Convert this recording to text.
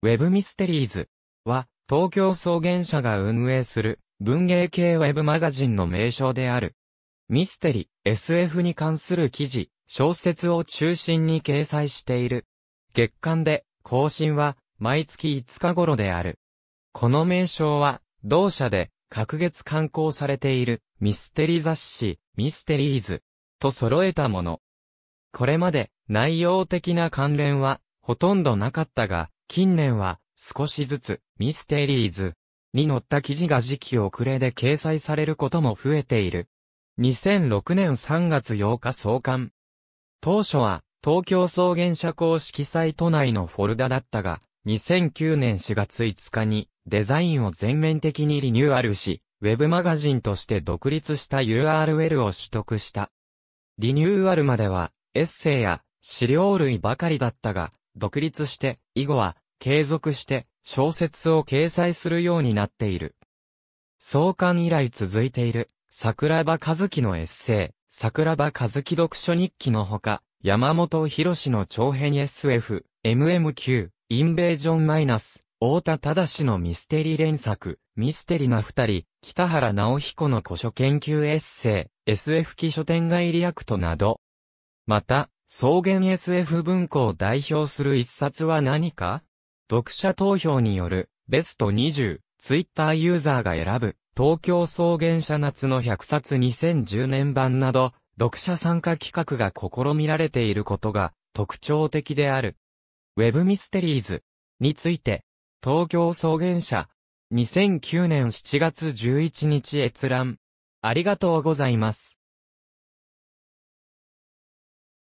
ウェブミステリーズは、東京創原社が運営する文芸系ウェブマガジンの名称である。ミステリ、SF に関する記事、小説を中心に掲載している。月間で更新は毎月5日頃である。この名称は、同社で各月刊行されているミステリ雑誌、ミステリーズと揃えたもの。これまで内容的な関連はほとんどなかったが、近年は少しずつミステリーズに載った記事が時期遅れで掲載されることも増えている。2006年3月8日創刊。当初は東京草原社公式サイト内のフォルダだったが、2009年4月5日にデザインを全面的にリニューアルし、ウェブマガジンとして独立した URL を取得した。リニューアルまではエッセイや資料類ばかりだったが、独立して、以後は、継続して、小説を掲載するようになっている。創刊以来続いている、桜庭和樹のエッセイ、桜庭和樹読書日記のほか、山本博士の長編 SF、MMQ、インベージョンマイナス、大田正のミステリー連作、ミステリな二人、北原直彦の古書研究エッセイ、SF 記書店外リアクトなど。また、草原 SF 文庫を代表する一冊は何か読者投票によるベスト20、ツイッターユーザーが選ぶ東京草原社夏の100冊2010年版など読者参加企画が試みられていることが特徴的である。ウェブミステリーズについて東京草原社2009年7月11日閲覧ありがとうございます。